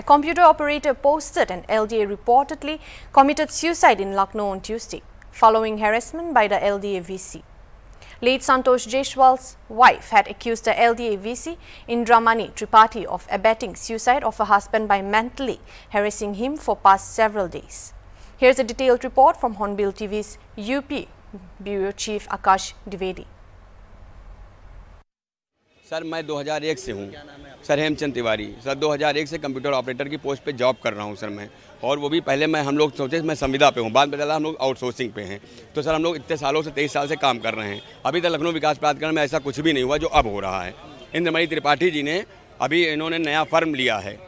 A computer operator posted an LDA reportedly committed suicide in Lucknow on Tuesday, following harassment by the LDA VC. Late Santosh Jaiswal's wife had accused the LDA VC Indramani Tripathi of abetting suicide of her husband by mentally harassing him for past several days. Here's a detailed report from Hornbill TV's UP Bureau Chief Akash Dwivedi. Sir मैं 2001 से हूँ sir Hemchand Tiwari sir 2001 से computer operator की post पे job कर रहा हूँ sir मैं और वो भी पहले मैं हम लोग सोचे मैं संविदा पे हूँ बाद में चला हम लोग आउटसोर्सिंग पे हैं तो सर हम लोग इतने सालों से तेईस साल से काम कर रहे हैं अभी तक लखनऊ विकास प्राधिकरण में ऐसा कुछ भी नहीं हुआ जो अब हो रहा है इंद्रमणि त्रिपाठी जी ने अभी इन्होंने नया फर्म लिया है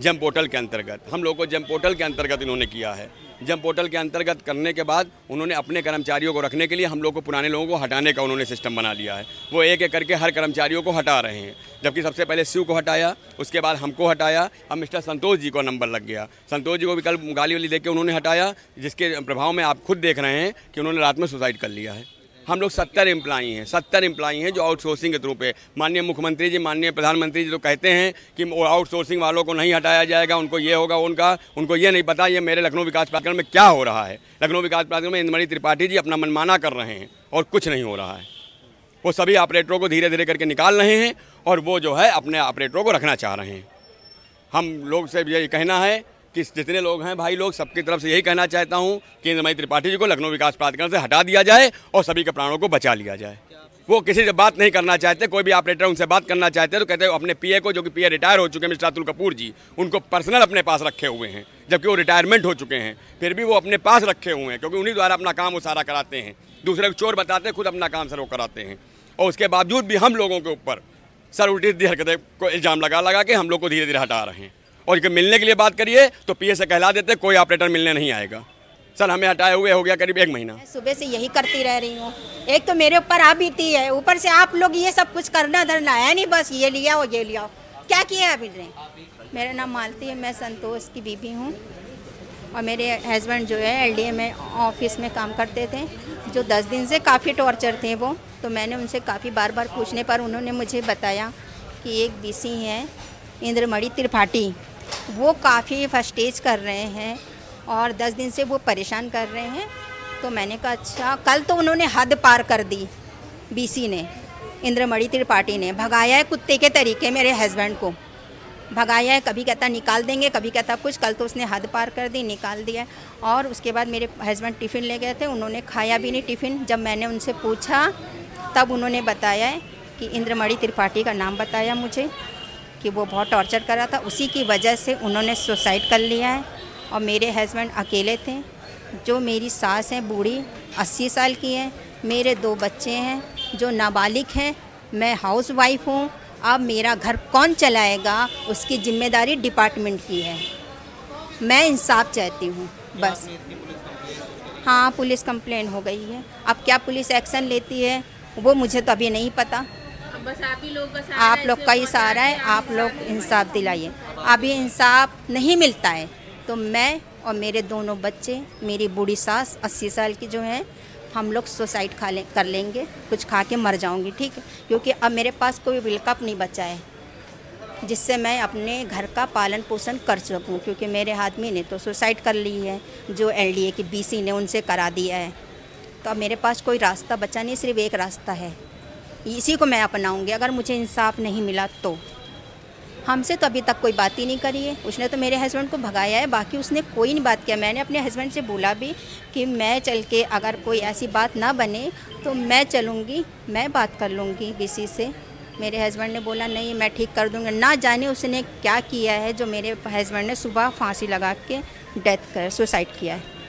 जम पोर्टल के अंतर्गत हम लोग को जम पोर्टल के अंतर्गत इन्होंने किया है जम पोर्टल के अंतर्गत करने के बाद उन्होंने अपने कर्मचारियों को रखने के लिए हम लोग को पुराने लोगों को हटाने का उन्होंने सिस्टम बना लिया है वो एक एक करके हर कर्मचारियों को हटा रहे हैं जबकि सबसे पहले शिव को हटाया उसके बाद हमको हटाया अब मिस्टर संतोष जी को नंबर लग गया संतोष जी को भी कल गाली वाली दे के उन्होंने हटाया जिसके प्रभाव में आप खुद देख रहे हैं कि उन्होंने रात में सुसाइड कर लिया है हम लोग सत्तर एम्प्लाई हैं सत्तर एम्प्लाई हैं जो आउटसोर्सिंग के थ्रू पे माननीय मुख्यमंत्री जी माननीय प्रधानमंत्री जी तो कहते हैं कि आउटसोर्सिंग वालों को नहीं हटाया जाएगा उनको ये होगा उनका उनको ये नहीं पता ये मेरे लखनऊ विकास प्राधिकरण में क्या हो रहा है लखनऊ विकास प्राधिकरण में इंद्रमणि त्रिपाठी जी अपना मनमाना कर रहे हैं और कुछ नहीं हो रहा है वो सभी ऑपरेटरों को धीरे धीरे करके निकाल रहे हैं और वो जो है अपने ऑपरेटरों को रखना चाह रहे हैं हम लोग से यही कहना है किस जितने लोग हैं भाई लोग सबकी तरफ से यही कहना चाहता हूँ केंद्रमयी त्रिपाठी जी को लखनऊ विकास प्राधिकरण से हटा दिया जाए और सभी के प्राणों को बचा लिया जाए वो किसी से बात नहीं करना चाहते कोई भी ऑपरेटर उनसे बात करना चाहते हैं तो कहते हैं अपने पीए को जो कि पीए रिटायर हो चुके हैं मिस्टर अतुल कपूर जी उनको पर्सनल अपने पास रखे हुए हैं जबकि वो रिटायरमेंट हो चुके हैं फिर भी वो अपने पास रखे हुए हैं क्योंकि उन्हीं द्वारा अपना काम वो सारा कराते हैं दूसरे को चोर बताते हैं खुद अपना काम सर वो कराते हैं और उसके बावजूद भी हम लोगों के ऊपर सर उल्टी हरकतें को इल्ज़ाम लगा लगा के हम लोग को धीरे धीरे हटा रहे हैं और जब मिलने के लिए बात करिए तो पी से कहला देते कोई ऑपरेटर मिलने नहीं आएगा सर हमें हटाए हुए हो गया करीब एक महीना सुबह से यही करती रह रही हूँ एक तो मेरे ऊपर आ बीती है ऊपर से आप लोग ये सब कुछ करना धरना है नहीं बस ये लिया ये लिया क्या किया है अभी ने मेरा नाम मालती है मैं संतोष की बीबी हूँ और मेरे हस्बैंड जो है एलडीए में ऑफिस में काम करते थे जो दस दिन से काफ़ी टॉर्चर थे वो तो मैंने उनसे काफ़ी बार बार पूछने पर उन्होंने मुझे बताया कि एक बीसी हैं इंद्रमणि त्रिपाठी वो काफ़ी फस्टेज कर रहे हैं और दस दिन से वो परेशान कर रहे हैं तो मैंने कहा अच्छा कल तो उन्होंने हद पार कर दी बीसी ने इंद्रमणि त्रिपाठी ने भगाया है कुत्ते के तरीके मेरे हस्बैंड को भगाया है कभी कहता निकाल देंगे कभी कहता कुछ कल तो उसने हद पार कर दी निकाल दिया और उसके बाद मेरे हस्बैंड टिफ़िन ले गए थे उन्होंने खाया भी नहीं टिफ़िन जब मैंने उनसे पूछा तब उन्होंने बताया कि इंद्रमणि त्रिपाठी का नाम बताया मुझे कि वो बहुत टॉर्चर करा था उसी की वजह से उन्होंने सुसाइड कर लिया है और मेरे हस्बैंड अकेले थे जो मेरी सास हैं बूढ़ी अस्सी साल की है मेरे दो बच्चे हैं जो नाबालिग हैं मैं हाउस वाइफ हूँ अब मेरा घर कौन चलाएगा उसकी जिम्मेदारी डिपार्टमेंट की है मैं इंसाफ चाहती हूँ बस हाँ पुलिस कंप्लेन हो गई है अब क्या पुलिस एक्शन लेती है वो मुझे तो अभी नहीं पता बस आप ही लोग बस आप लोग का ही सहारा है आप लोग इंसाफ दिलाइए अभी इंसाफ नहीं मिलता है तो मैं और मेरे दोनों बच्चे मेरी बूढ़ी सास अस्सी साल की जो है हम लोग सुसाइड खा ले कर लेंगे कुछ खा के मर जाऊंगी ठीक है क्योंकि अब मेरे पास कोई विलकप नहीं बचा है जिससे मैं अपने घर का पालन पोषण कर सकूं क्योंकि मेरे आदमी ने तो सुसाइड कर ली है जो एलडीए की बीसी ने उनसे करा दिया है तो अब मेरे पास कोई रास्ता बचा नहीं सिर्फ एक रास्ता है इसी को मैं अपनाऊँगी अगर मुझे इंसाफ नहीं मिला तो हमसे तो अभी तक कोई बात ही नहीं करी है उसने तो मेरे हस्बैंड को भगाया है बाकी उसने कोई नहीं बात किया मैंने अपने हस्बैंड से बोला भी कि मैं चल के अगर कोई ऐसी बात ना बने तो मैं चलूँगी मैं बात कर लूँगी किसी से मेरे हस्बैंड ने बोला नहीं मैं ठीक कर दूँगा ना जाने उसने क्या किया है जो मेरे हस्बैंड ने सुबह फांसी लगा के डेथ कर सुसाइड किया है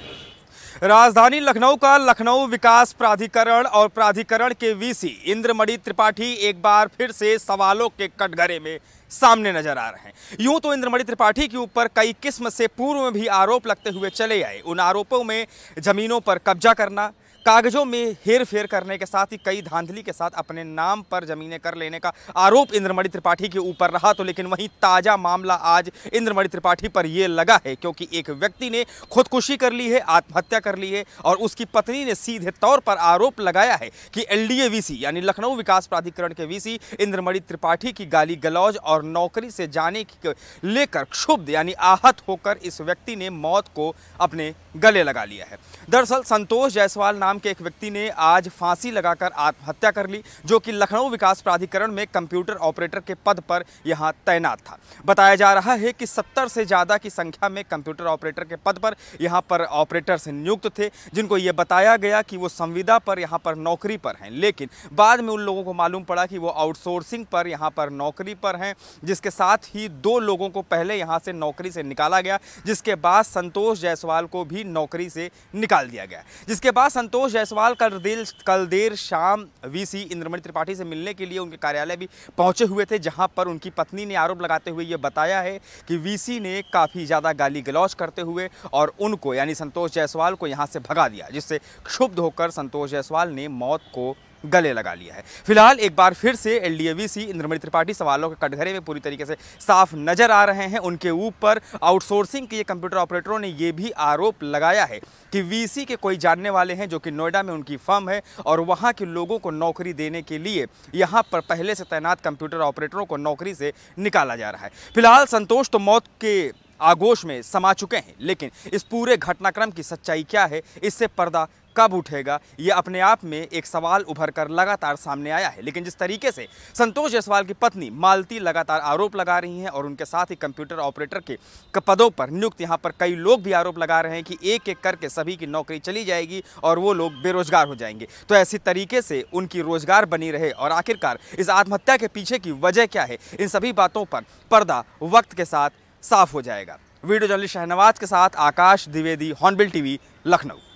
राजधानी लखनऊ का लखनऊ विकास प्राधिकरण और प्राधिकरण के वीसी इंद्रमणि त्रिपाठी एक बार फिर से सवालों के कटघरे में सामने नजर आ रहे हैं यूं तो इंद्रमणि त्रिपाठी के ऊपर कई किस्म से पूर्व में भी आरोप लगते हुए चले आए उन आरोपों में जमीनों पर कब्जा करना कागजों में हेर फेर करने के साथ ही कई धांधली के साथ अपने नाम पर ज़मीनें कर लेने का आरोप इंद्रमणि त्रिपाठी के ऊपर रहा तो लेकिन वहीं ताज़ा मामला आज इंद्रमणि त्रिपाठी पर यह लगा है क्योंकि एक व्यक्ति ने खुदकुशी कर ली है आत्महत्या कर ली है और उसकी पत्नी ने सीधे तौर पर आरोप लगाया है कि एलडीए वीसी यानी लखनऊ विकास प्राधिकरण के वीसी इंद्रमणि त्रिपाठी की गाली गलौज और नौकरी से जाने की लेकर क्षुब्ध यानी आहत होकर इस व्यक्ति ने मौत को अपने गले लगा लिया है दरअसल संतोष जायसवाल नाम नाम के एक व्यक्ति ने आज फांसी लगाकर आत्महत्या कर ली जो कि लखनऊ विकास प्राधिकरण में कंप्यूटर ऑपरेटर के पद पर यहां तैनात था बताया जा रहा है कि सत्तर से ज़्यादा की संख्या में कंप्यूटर ऑपरेटर के पद पर यहां पर ऑपरेटर्स नियुक्त थे जिनको ये बताया गया कि वो संविदा पर यहाँ पर नौकरी पर हैं लेकिन बाद में उन लोगों को मालूम पड़ा कि वो आउटसोर्सिंग पर यहाँ पर नौकरी पर हैं जिसके साथ ही दो लोगों को पहले यहाँ से नौकरी से निकाला गया जिसके बाद संतोष जायसवाल को भी नौकरी से निकाल दिया गया जिसके बाद संतोष संतोष जायसवाल कल दिल कल देर शाम वीसी इंद्रमणि त्रिपाठी से मिलने के लिए उनके कार्यालय भी पहुंचे हुए थे जहां पर उनकी पत्नी ने आरोप लगाते हुए ये बताया है कि वीसी ने काफ़ी ज़्यादा गाली गलौज करते हुए और उनको यानी संतोष जायसवाल को यहां से भगा दिया जिससे क्षुब्ध होकर संतोष जायसवाल ने मौत को गले लगा लिया है फिलहाल एक बार फिर से एल डी इंद्रमणि त्रिपाठी सवालों के कटघरे में पूरी तरीके से साफ नजर आ रहे हैं उनके ऊपर आउटसोर्सिंग के कंप्यूटर ऑपरेटरों ने ये भी आरोप लगाया है कि वीसी के कोई जानने वाले हैं जो कि नोएडा में उनकी फर्म है और वहाँ के लोगों को नौकरी देने के लिए यहाँ पर पहले से तैनात कंप्यूटर ऑपरेटरों को नौकरी से निकाला जा रहा है फिलहाल संतोष तो मौत के आगोश में समा चुके हैं लेकिन इस पूरे घटनाक्रम की सच्चाई क्या है इससे पर्दा कब उठेगा ये अपने आप में एक सवाल उभर कर लगातार सामने आया है लेकिन जिस तरीके से संतोष जायसवाल की पत्नी मालती लगातार आरोप लगा रही हैं और उनके साथ ही कंप्यूटर ऑपरेटर के पदों पर नियुक्त यहाँ पर कई लोग भी आरोप लगा रहे हैं कि एक एक करके सभी की नौकरी चली जाएगी और वो लोग बेरोजगार हो जाएंगे तो ऐसी तरीके से उनकी रोजगार बनी रहे और आखिरकार इस आत्महत्या के पीछे की वजह क्या है इन सभी बातों पर पर्दा वक्त के साथ साफ हो जाएगा वीडियो जर्नलिस्ट शहनवाज के साथ आकाश द्विवेदी हॉर्नबिल टीवी लखनऊ